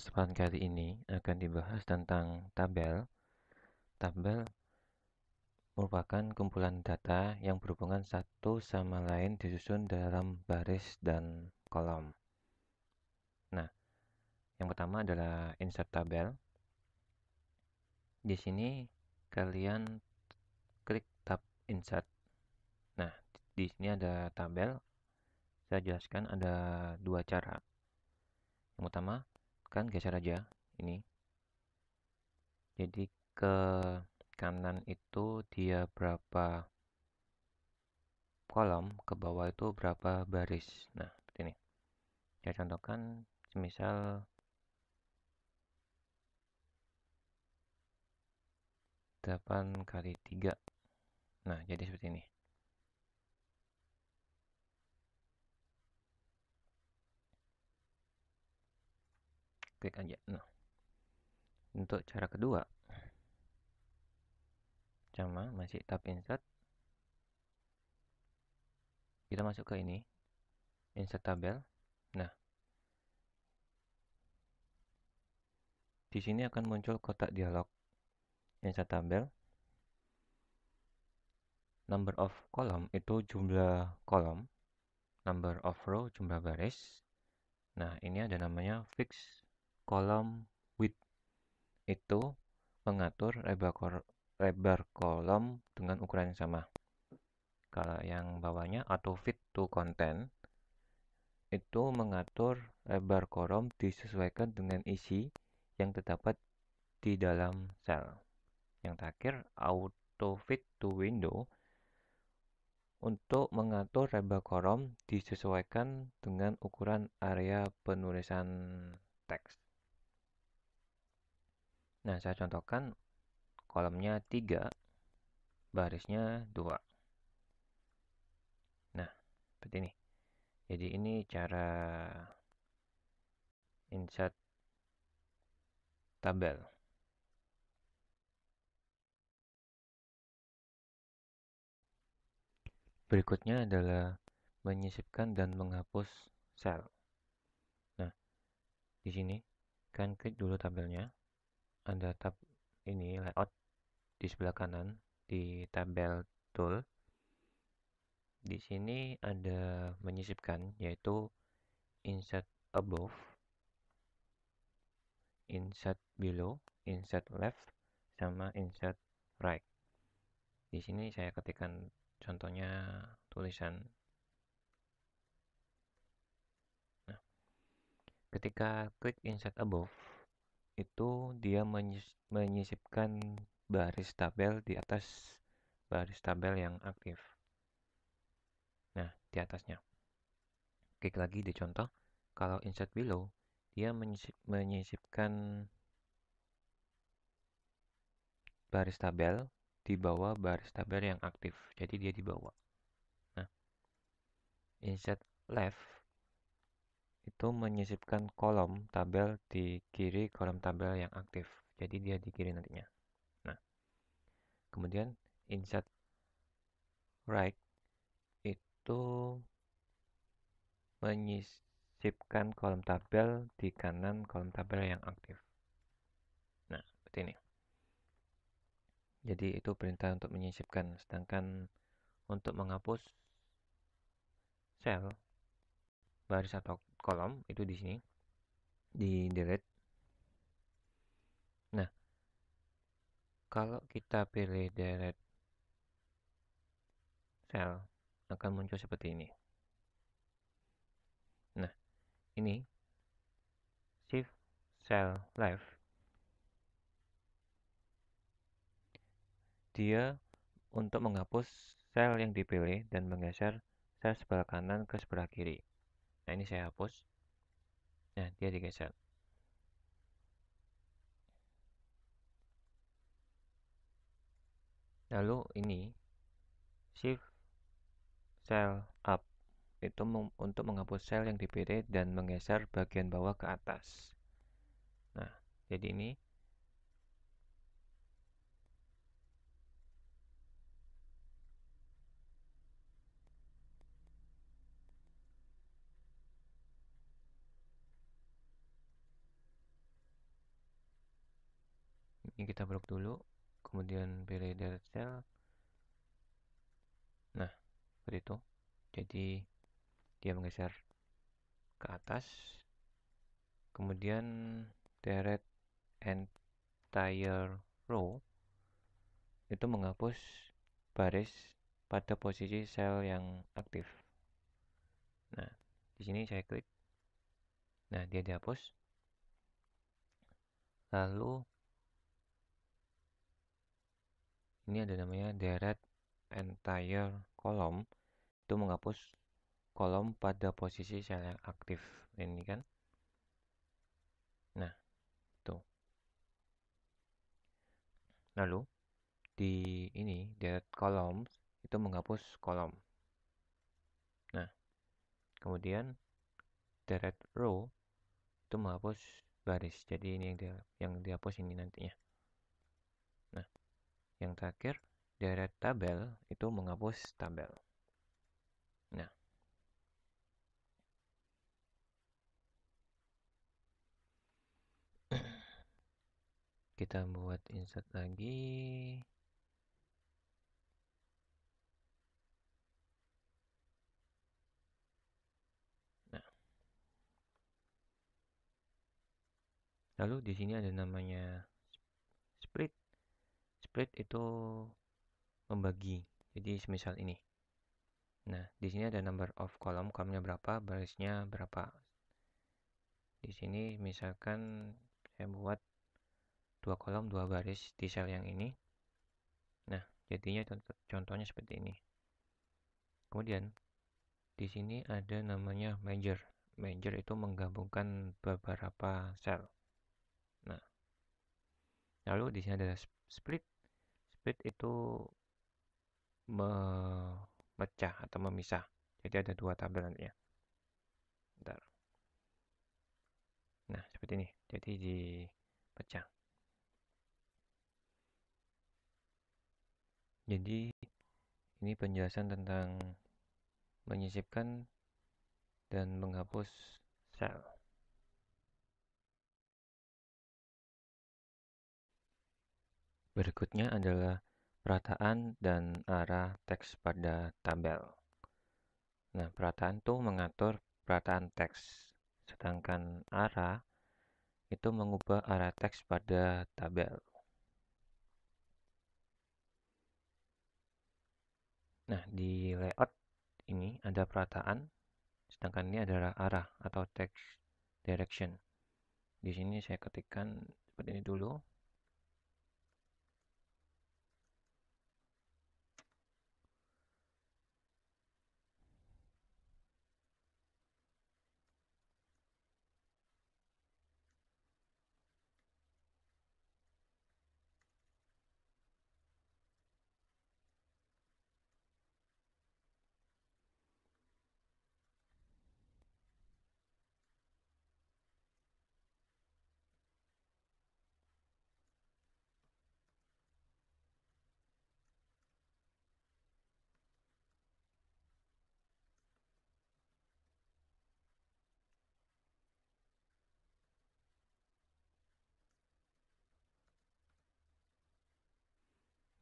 kesempatan kali ini akan dibahas tentang tabel. Tabel merupakan kumpulan data yang berhubungan satu sama lain disusun dalam baris dan kolom. Nah, yang pertama adalah insert tabel. Di sini kalian klik tab insert. Nah, di sini ada tabel. Saya jelaskan ada dua cara. Yang pertama, kan geser aja ini jadi ke kanan itu dia berapa kolom ke bawah itu berapa baris nah seperti ini saya contohkan semisal delapan kali tiga nah jadi seperti ini klik aja nah untuk cara kedua sama masih tab insert kita masuk ke ini insert tabel nah di sini akan muncul kotak dialog insert tabel number of column itu jumlah kolom number of row jumlah baris nah ini ada namanya fixed kolom width itu mengatur lebar, kol lebar kolom dengan ukuran yang sama. Kalau yang bawahnya auto fit to content itu mengatur lebar kolom disesuaikan dengan isi yang terdapat di dalam sel. Yang terakhir auto fit to window untuk mengatur lebar kolom disesuaikan dengan ukuran area penulisan teks. Nah, saya contohkan kolomnya 3, barisnya 2. Nah, seperti ini. Jadi ini cara insert tabel. Berikutnya adalah menyisipkan dan menghapus sel. Nah, di sini kan klik dulu tabelnya ada tab ini layout di sebelah kanan di tabel tool. Di sini ada menyisipkan yaitu insert above, insert below, insert left sama insert right. Di sini saya ketikkan contohnya tulisan nah, Ketika klik insert above, itu dia menyisipkan baris tabel di atas baris tabel yang aktif. Nah, di atasnya. Klik lagi di contoh. Kalau insert below, dia menyisipkan baris tabel di bawah baris tabel yang aktif. Jadi dia di bawah. Nah, insert left itu menyisipkan kolom tabel di kiri kolom tabel yang aktif. Jadi dia di kiri nantinya. Nah, kemudian insert right itu menyisipkan kolom tabel di kanan kolom tabel yang aktif. Nah, seperti ini. Jadi itu perintah untuk menyisipkan, sedangkan untuk menghapus sel baris atau kolom itu di sini di delete nah kalau kita pilih delete cell akan muncul seperti ini nah ini shift cell left dia untuk menghapus sel yang dipilih dan menggeser sel sebelah kanan ke sebelah kiri nah ini saya hapus nah dia digeser lalu ini shift cell up itu untuk menghapus sel yang dipilih dan menggeser bagian bawah ke atas nah jadi ini kita blok dulu kemudian pilih delete cell nah seperti itu jadi dia menggeser ke atas kemudian deret entire row itu menghapus baris pada posisi sel yang aktif nah di sini saya klik nah dia dihapus lalu ini ada namanya deret entire kolom itu menghapus kolom pada posisi sel yang aktif ini kan nah tuh lalu di ini deret kolom itu menghapus kolom nah kemudian deret row itu menghapus baris jadi ini yang dihapus ini nantinya nah yang terakhir, deret tabel itu menghapus tabel. Nah, kita buat insert lagi. Nah. Lalu di sini ada namanya split split itu membagi jadi semisal ini nah di sini ada number of column kolomnya berapa barisnya berapa di sini misalkan saya buat dua kolom dua baris di sel yang ini nah jadinya contoh, contohnya seperti ini kemudian di sini ada namanya major major itu menggabungkan beberapa sel nah lalu di sini ada split split itu memecah atau memisah. Jadi ada dua tabel nantinya. Bentar. Nah, seperti ini. Jadi di pecah. Jadi ini penjelasan tentang menyisipkan dan menghapus sel. Berikutnya adalah perataan dan arah teks pada tabel. Nah, perataan itu mengatur perataan teks, sedangkan arah itu mengubah arah teks pada tabel. Nah, di layout ini ada perataan, sedangkan ini adalah arah atau text direction. Di sini saya ketikkan seperti ini dulu.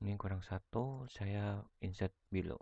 ini kurang satu saya insert below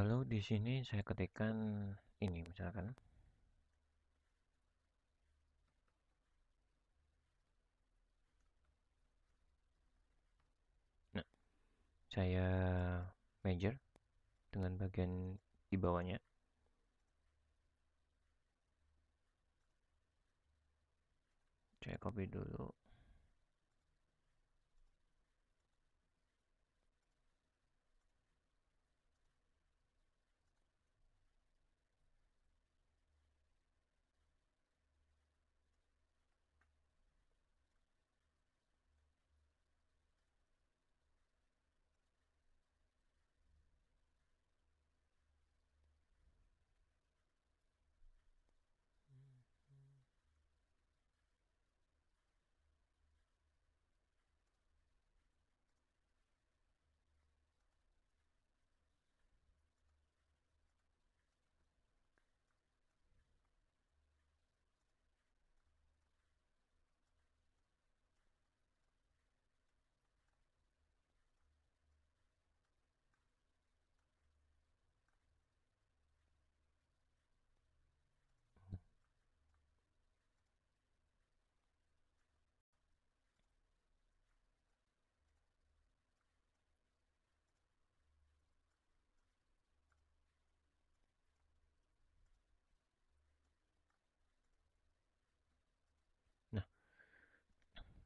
lalu di sini saya ketikkan ini misalkan nah saya major dengan bagian di bawahnya saya copy dulu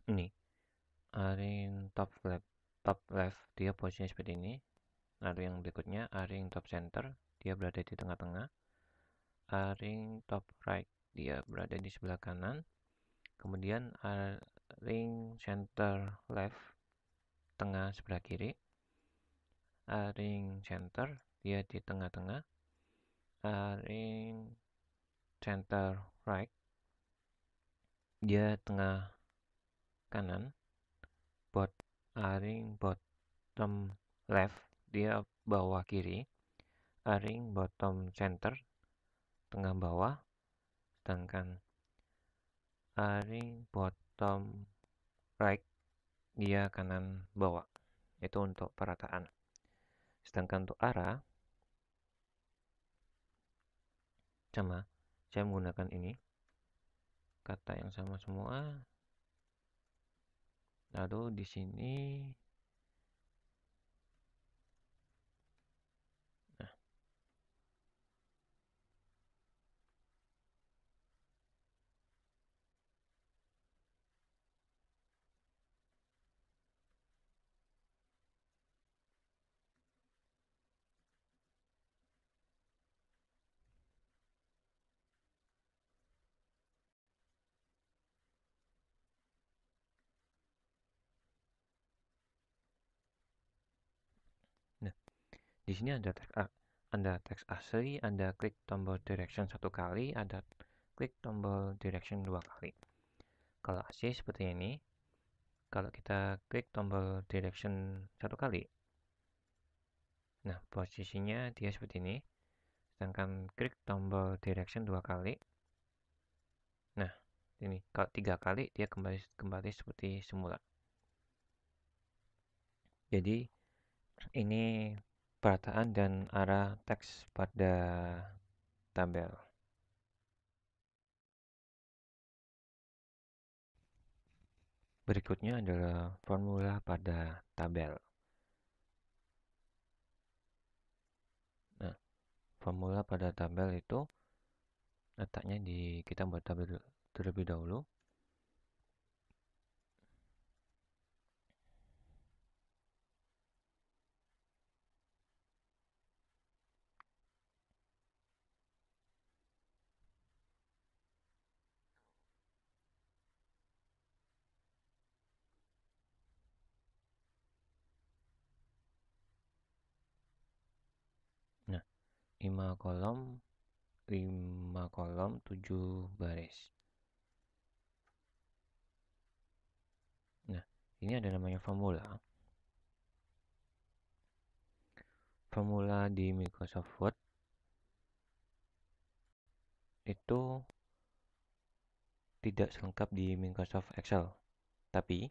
ini aring top left top left dia posisinya seperti ini lalu yang berikutnya aring top center dia berada di tengah-tengah aring top right dia berada di sebelah kanan kemudian aring center left tengah sebelah kiri aring center dia di tengah-tengah aring center right dia tengah kanan bot aring bottom left dia bawah kiri aring bottom center tengah bawah sedangkan aring bottom right dia kanan bawah itu untuk perataan sedangkan untuk arah sama saya menggunakan ini kata yang sama semua lalu di sini Di sini ada teks Anda teks asli, Anda klik tombol direction satu kali, Anda klik tombol direction dua kali. Kalau asli seperti ini, kalau kita klik tombol direction satu kali, nah posisinya dia seperti ini. Sedangkan klik tombol direction dua kali, nah ini kalau tiga kali dia kembali kembali seperti semula. Jadi ini perataan dan arah teks pada tabel. Berikutnya adalah formula pada tabel. Nah, formula pada tabel itu letaknya di kita buat tabel terlebih dahulu. 5 kolom 5 kolom 7 baris nah ini ada namanya formula formula di Microsoft Word itu tidak selengkap di Microsoft Excel tapi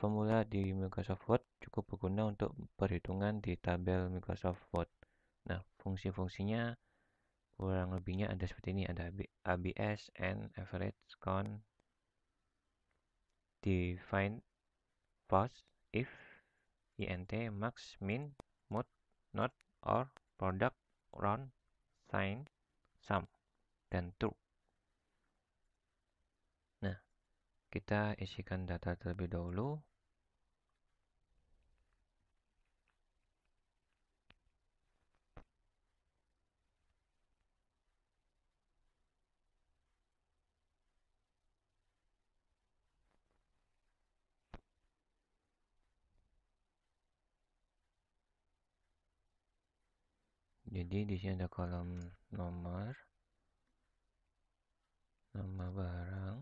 formula di Microsoft Word cukup berguna untuk perhitungan di tabel Microsoft Word Nah, fungsi-fungsinya kurang lebihnya ada seperti ini, ada ABS and average con, define plus if int max min mode not or product round sign sum dan true. Nah, kita isikan data terlebih dahulu. jadi di sini ada kolom nomor nama barang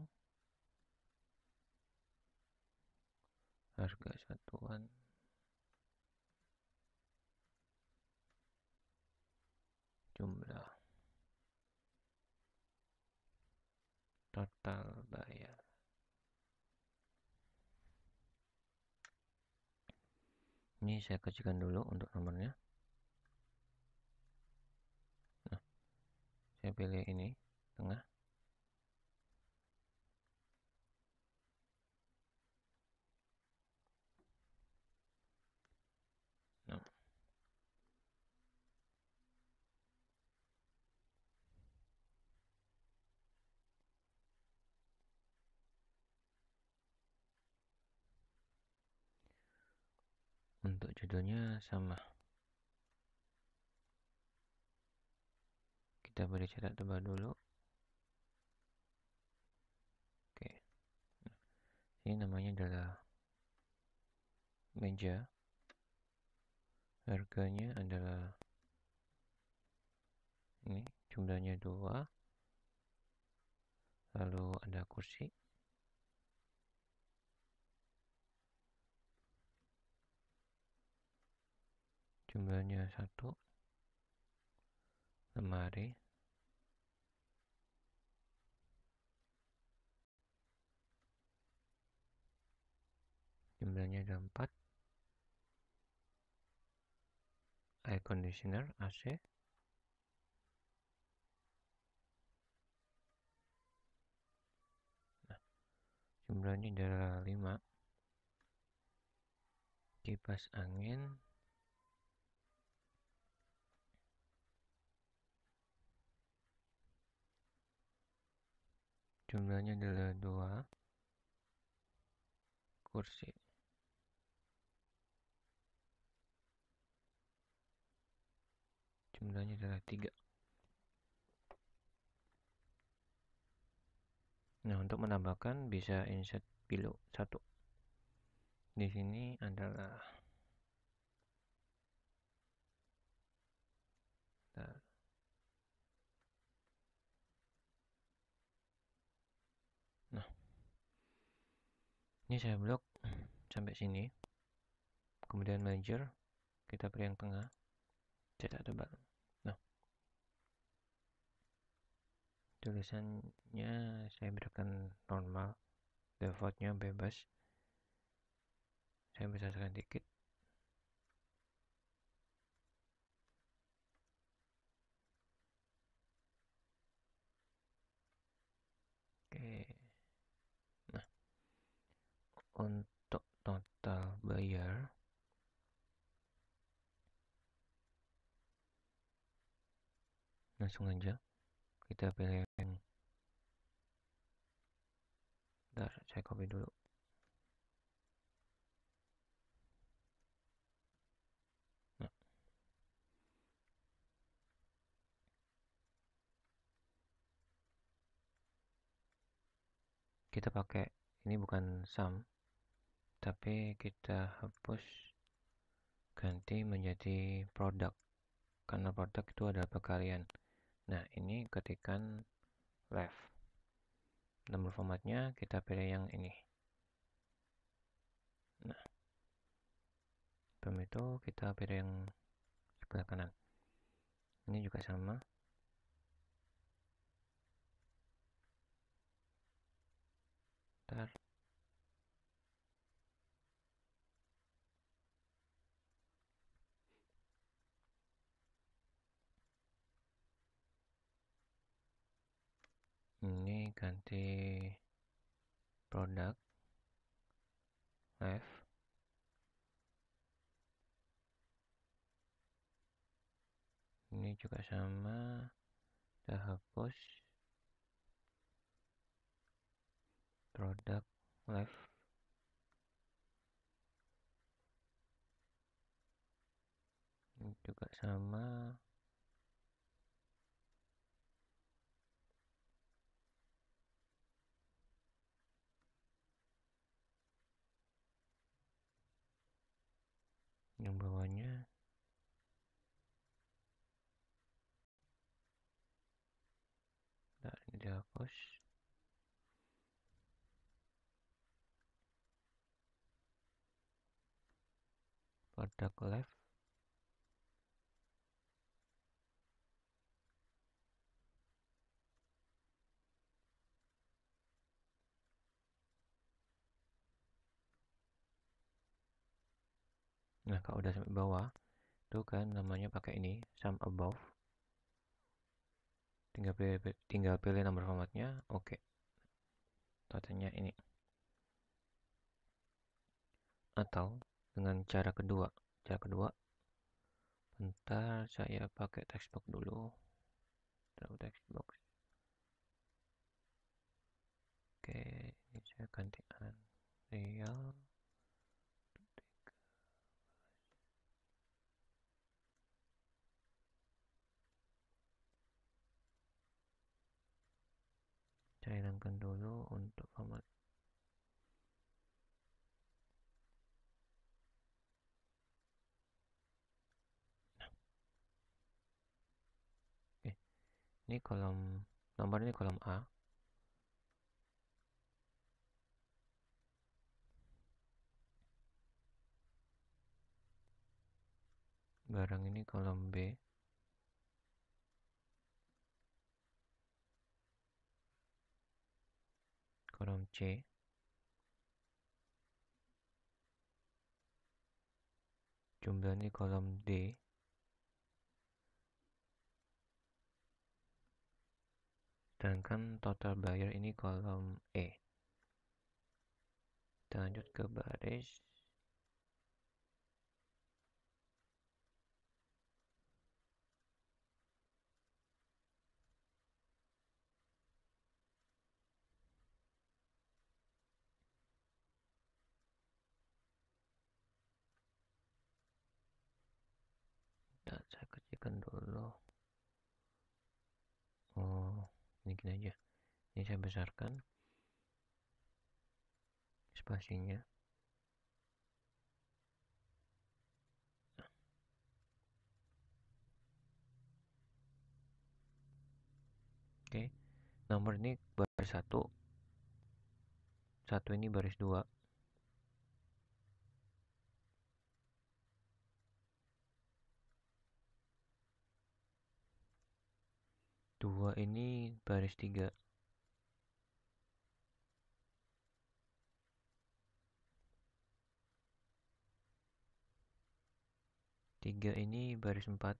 harga satuan jumlah total bayar ini saya kecilkan dulu untuk nomornya saya pilih ini tengah untuk judulnya sama kita beri cetak tebal dulu oke ini namanya adalah meja harganya adalah ini jumlahnya dua lalu ada kursi jumlahnya satu lemari jumlahnya ada 4 air conditioner AC nah, jumlahnya ada 5 kipas angin jumlahnya adalah 2 kursi jumlahnya adalah 3 nah untuk menambahkan bisa insert pilu satu. di sini adalah nah ini saya blok sampai sini kemudian merger kita pilih yang tengah tidak tebal nah tulisannya saya berikan normal defaultnya bebas saya besarkan dikit Oke. Nah, untuk total bayar langsung aja kita pilih yang Bentar, saya copy dulu nah. kita pakai ini bukan sum tapi kita hapus ganti menjadi produk karena produk itu adalah perkalian nah ini ketikan left nomor formatnya kita pilih yang ini nah sebelum itu kita pilih yang sebelah kanan ini juga sama ntar ini ganti produk F. ini juga sama kita hapus produk live ini juga sama bawahnya nah ini pada ke left nah kalau udah sampai bawah itu kan namanya pakai ini sum above tinggal pilih tinggal pilih nomor formatnya oke okay. totalnya ini atau dengan cara kedua cara kedua bentar saya pakai textbox dulu taruh textbox oke okay. ini saya ganti unreal saya dulu untuk format Oke. ini kolom nomor ini kolom A barang ini kolom B kolom C. Jumlah ini kolom D. Sedangkan total buyer ini kolom E. Kita lanjut ke baris saya kecilkan dulu oh ini gini aja ini saya besarkan spasinya oke nomor ini baris satu satu ini baris dua dua ini baris tiga tiga ini baris empat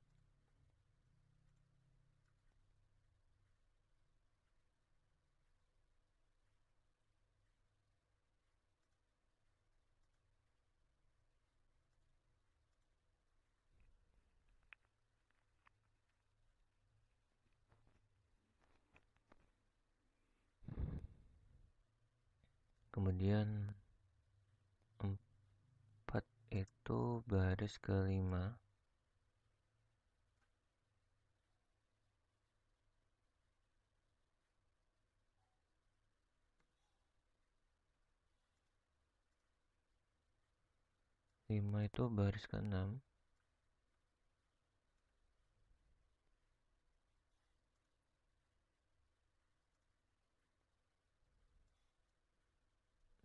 kemudian empat itu baris kelima lima itu baris keenam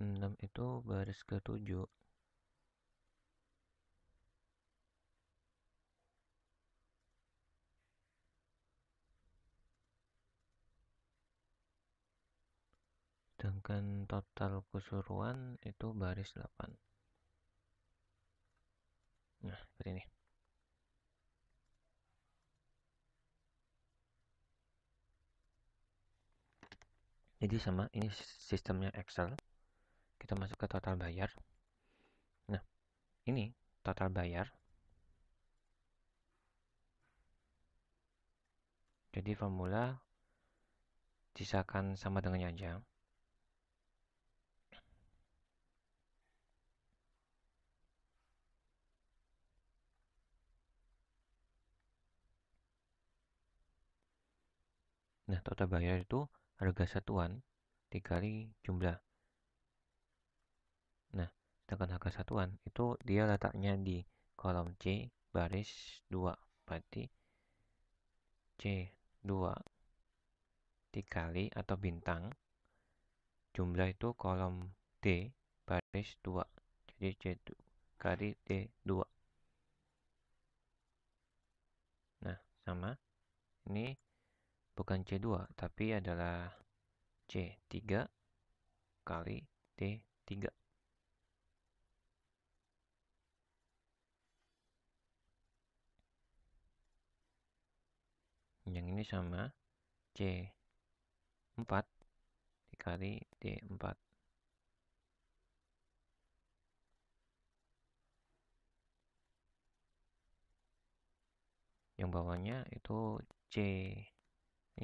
6 itu baris ke 7 sedangkan total keseluruhan itu baris 8 nah seperti ini jadi sama ini sistemnya Excel kita masuk ke total bayar nah ini total bayar jadi formula sisakan sama dengannya aja Nah, total bayar itu harga satuan dikali jumlah dengan harga satuan itu dia letaknya di kolom C baris 2 berarti C 2 dikali atau bintang jumlah itu kolom D baris 2 jadi C2 kali D2 nah sama ini bukan C2 tapi adalah C3 kali D3 ini sama C 4 dikali D4 yang bawahnya itu C5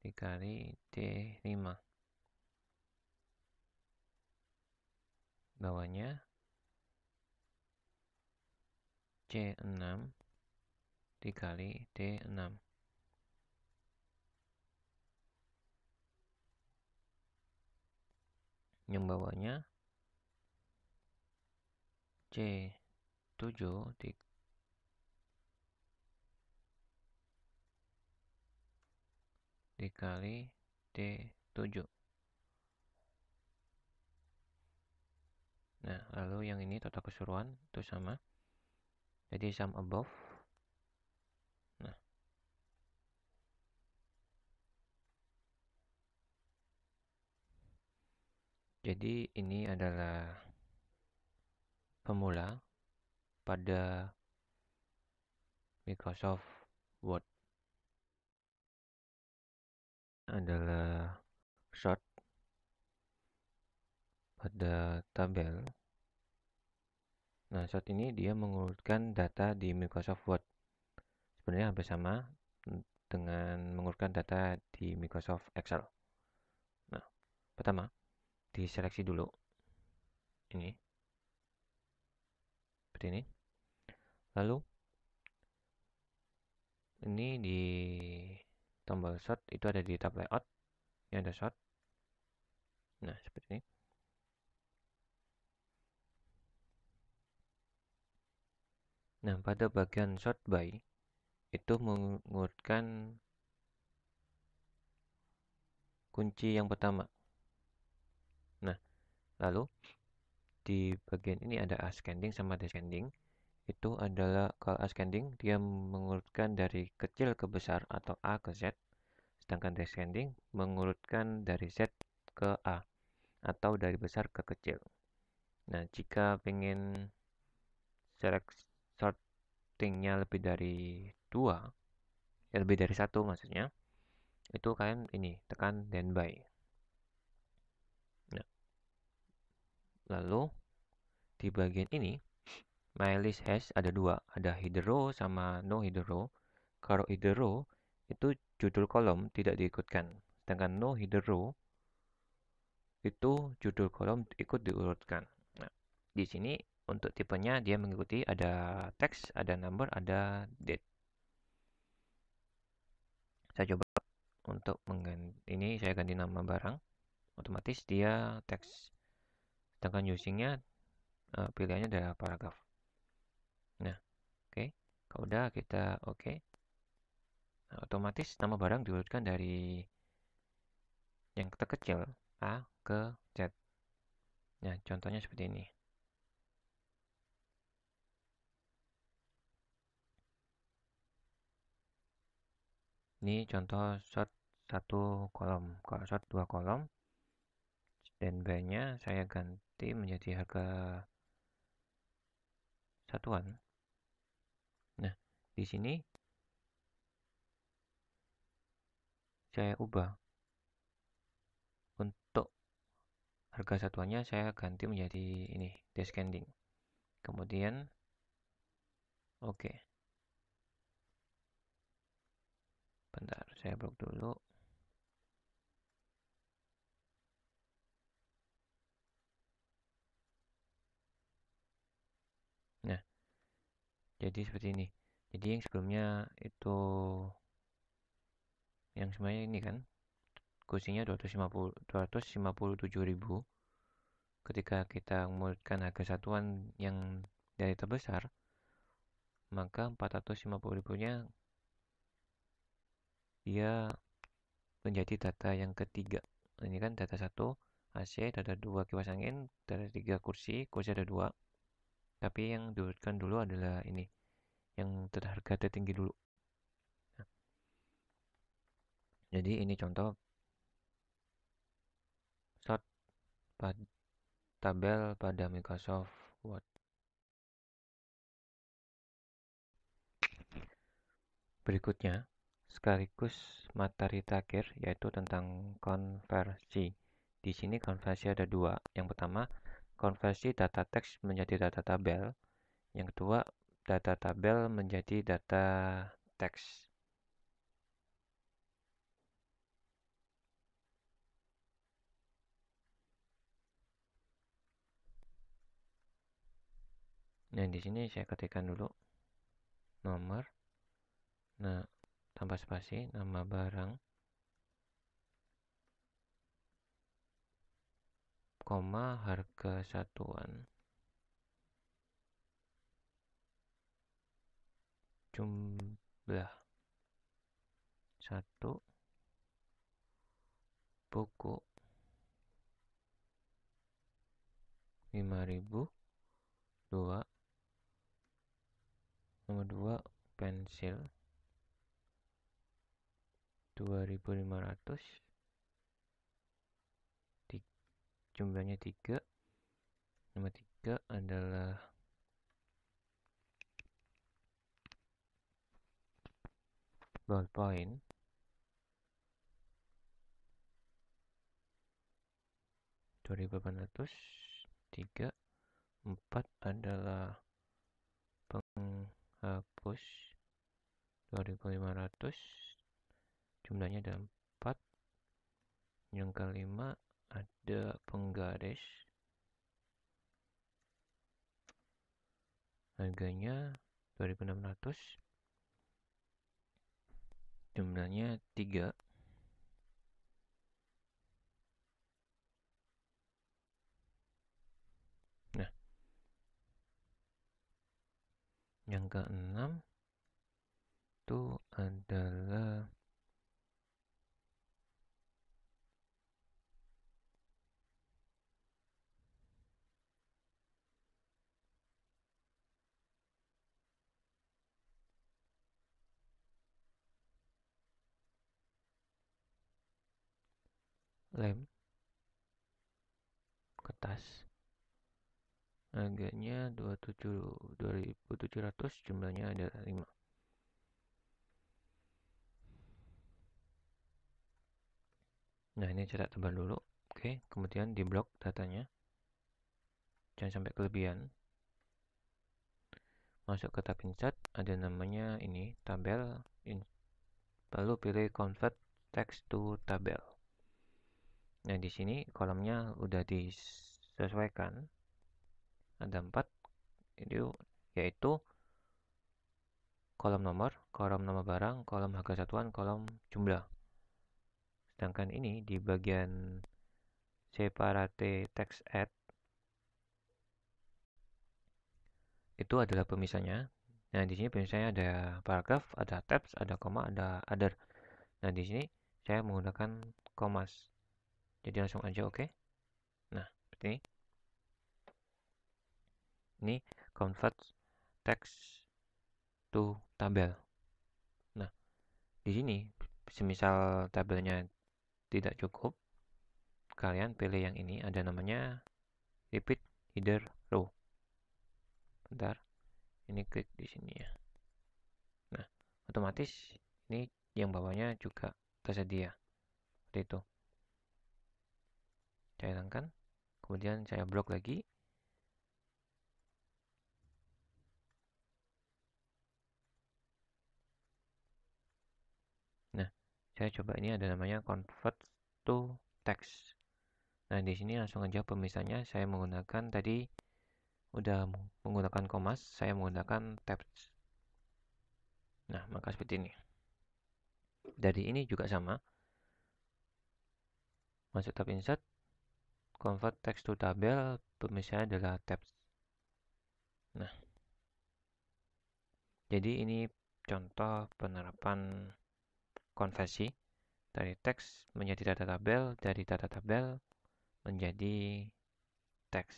dikali D5 bawahnya C6 dikali D6 yang bawahnya C7 di dikali D7 nah lalu yang ini total keseluruhan itu sama jadi sum above Jadi ini adalah pemula pada Microsoft Word adalah short pada tabel. Nah, short ini dia mengurutkan data di Microsoft Word. Sebenarnya hampir sama dengan mengurutkan data di Microsoft Excel. Nah, pertama, diseleksi dulu ini seperti ini lalu ini di tombol short itu ada di tab layout ini ada short nah seperti ini nah pada bagian short by itu mengurutkan kunci yang pertama Lalu di bagian ini ada ascending sama descending. Itu adalah kalau ascending dia mengurutkan dari kecil ke besar atau A ke Z, sedangkan descending mengurutkan dari Z ke A atau dari besar ke kecil. Nah, jika pengen select sortingnya lebih dari dua, ya lebih dari satu maksudnya, itu kalian ini tekan then by. Lalu di bagian ini my list has ada dua, ada hidro sama no hidro Kalau hidro itu judul kolom tidak diikutkan, sedangkan no hidro itu judul kolom ikut diurutkan. Nah, di sini untuk tipenya dia mengikuti ada text, ada number, ada date. Saya coba untuk mengganti ini saya ganti nama barang, otomatis dia teks Sedangkan usingnya uh, pilihannya adalah paragraf. Nah, oke. Okay. Kalau udah kita oke. Okay. Nah, otomatis nama barang diurutkan dari yang terkecil A ke Z. Nah, contohnya seperti ini. Ini contoh short satu kolom, kalau short dua kolom, dan banyak saya ganti T menjadi harga satuan. Nah, di sini saya ubah untuk harga satuannya saya ganti menjadi ini descending. Kemudian oke. Okay. Bentar, saya blok dulu. jadi seperti ini jadi yang sebelumnya itu yang sebenarnya ini kan kursinya 250 257.000 ketika kita mengurutkan harga satuan yang dari terbesar maka 450 nya dia menjadi data yang ketiga ini kan data satu AC data dua kipas angin data tiga kursi kursi ada dua tapi yang diurutkan dulu adalah ini yang terharga tertinggi dulu nah. jadi ini contoh sort pad tabel pada Microsoft Word berikutnya sekaligus materi terakhir yaitu tentang konversi di sini konversi ada dua yang pertama konversi data teks menjadi data tabel. Yang kedua, data tabel menjadi data teks. Nah, di sini saya ketikkan dulu nomor. Nah, tambah spasi, nama barang. koma harga satuan jumlah satu buku lima ribu dua nomor dua pensil dua ribu lima ratus jumlahnya 3 nomor 3 adalah ballpoint dua ribu delapan ratus tiga empat adalah penghapus 2500 jumlahnya ada 4 yang kelima ada penggaris harganya 2600 jumlahnya 3 nah yang keenam itu adalah lem kertas harganya 27 2700 jumlahnya ada 5 nah ini cetak tebal dulu oke kemudian di blok datanya jangan sampai kelebihan masuk ke tab insert ada namanya ini tabel ini lalu pilih convert text to tabel Nah, di sini kolomnya udah disesuaikan. Ada empat, itu yaitu kolom nomor, kolom nama barang, kolom harga satuan, kolom jumlah. Sedangkan ini di bagian separate text add itu adalah pemisahnya. Nah, di sini pemisahnya ada paragraf, ada tabs, ada koma, ada other. Nah, di sini saya menggunakan komas. Jadi langsung aja, oke? Okay? Nah, seperti ini. Ini convert text to tabel. Nah, di sini semisal tabelnya tidak cukup, kalian pilih yang ini ada namanya repeat header row. Bentar. Ini klik di sini ya. Nah, otomatis ini yang bawahnya juga tersedia. Seperti itu saya hilangkan kemudian saya blok lagi nah saya coba ini ada namanya convert to text nah di sini langsung aja pemisahnya saya menggunakan tadi udah menggunakan komas saya menggunakan tabs nah maka seperti ini dari ini juga sama masuk tab insert convert text to tabel pemisahnya adalah tabs nah jadi ini contoh penerapan konversi dari teks menjadi data tabel dari data tabel menjadi teks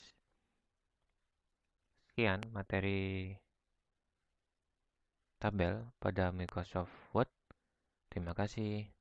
sekian materi tabel pada Microsoft Word terima kasih